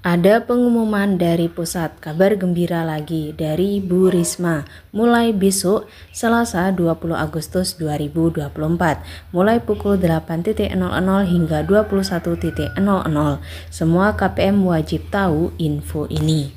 Ada pengumuman dari pusat kabar gembira lagi dari Bu Risma. Mulai besok Selasa 20 Agustus 2024, mulai pukul 8.00 hingga 21.00. Semua KPM wajib tahu info ini.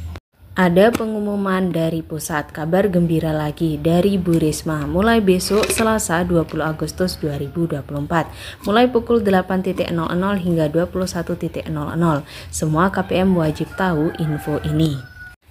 ada pengumuman dari Pusat Kabar Gembira lagi dari Bu Risma mulai besok Selasa 20 Agustus 2024 mulai pukul 8.00 hingga 21.00. Semua KPM wajib tahu info ini.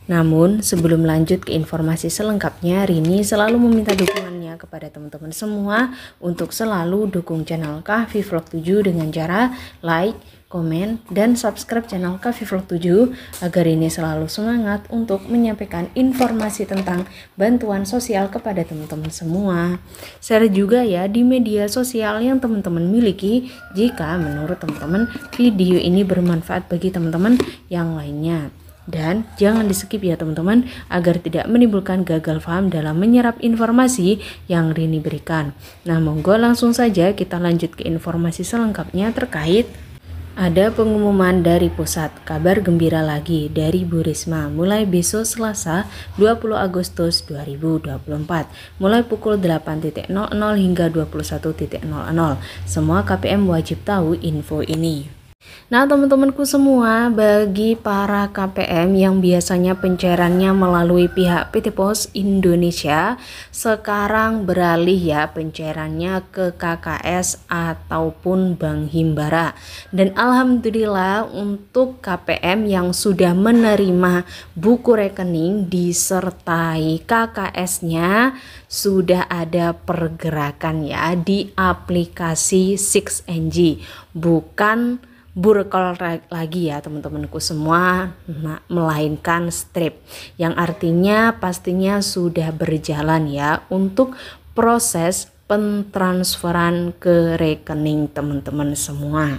Namun, sebelum lanjut ke informasi selengkapnya, Rini selalu meminta dukungannya kepada teman-teman semua untuk selalu dukung channel Kahfi Vlog 7 dengan cara like, komen, dan subscribe channel Kahfi Vlog 7 agar Rini selalu semangat untuk menyampaikan informasi tentang bantuan sosial kepada teman-teman semua. Share juga ya di media sosial yang teman-teman miliki jika menurut teman-teman video ini bermanfaat bagi teman-teman yang lainnya. Dan jangan di skip ya teman-teman agar tidak menimbulkan gagal paham dalam menyerap informasi yang Rini berikan. Nah monggo langsung saja kita lanjut ke informasi selengkapnya terkait ada pengumuman dari pusat, kabar gembira lagi dari Bu Risma mulai besok Selasa 20 Agustus 2024 mulai pukul 8.00 hingga 21.00. Semua KPM wajib tahu info ini. Nah, teman-temanku semua, bagi para KPM yang biasanya pencairannya melalui pihak PT Pos Indonesia, sekarang beralih ya pencairannya ke KKS ataupun Bank Himbara. Dan alhamdulillah untuk KPM yang sudah menerima buku rekening disertai KKS-nya sudah ada pergerakan ya di aplikasi 6NG, bukan burkol lagi ya teman-temanku semua melainkan strip yang artinya pastinya sudah berjalan ya untuk proses pentransferan ke rekening teman-teman semua.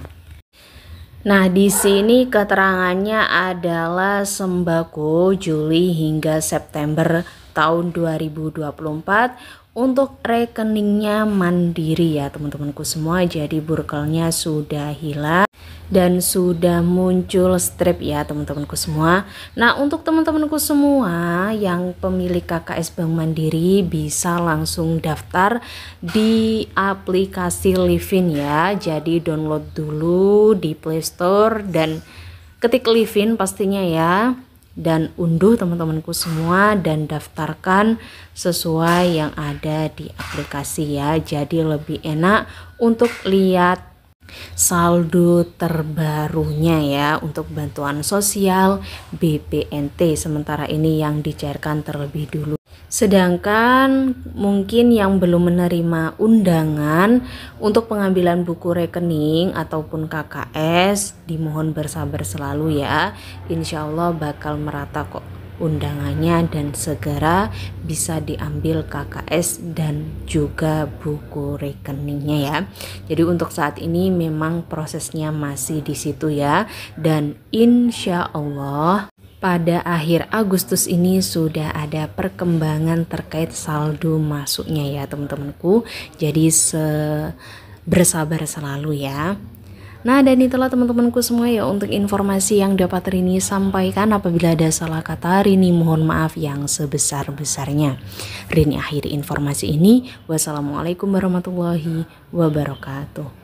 Nah, di sini keterangannya adalah sembako Juli hingga September tahun 2024 untuk rekeningnya mandiri ya teman-temanku semua. Jadi burkelnya sudah hilang dan sudah muncul strip ya teman-temanku semua. Nah untuk teman-temanku semua yang pemilik KKS Bank Mandiri bisa langsung daftar di aplikasi Livin ya. Jadi download dulu di Playstore dan ketik Livin pastinya ya dan unduh teman-temanku semua dan daftarkan sesuai yang ada di aplikasi ya jadi lebih enak untuk lihat saldo terbarunya ya untuk bantuan sosial BPNT sementara ini yang dicairkan terlebih dulu. Sedangkan mungkin yang belum menerima undangan untuk pengambilan buku rekening ataupun KKS dimohon bersabar selalu ya. insyaallah bakal merata kok undangannya dan segera bisa diambil KKS dan juga buku rekeningnya ya. Jadi untuk saat ini memang prosesnya masih di situ ya dan insya Allah pada akhir Agustus ini sudah ada perkembangan terkait saldo masuknya ya teman-temanku. Jadi se bersabar selalu ya. Nah dan itulah teman-temanku semua ya untuk informasi yang dapat Rini sampaikan apabila ada salah kata Rini mohon maaf yang sebesar-besarnya. Rini akhiri informasi ini. Wassalamualaikum warahmatullahi wabarakatuh.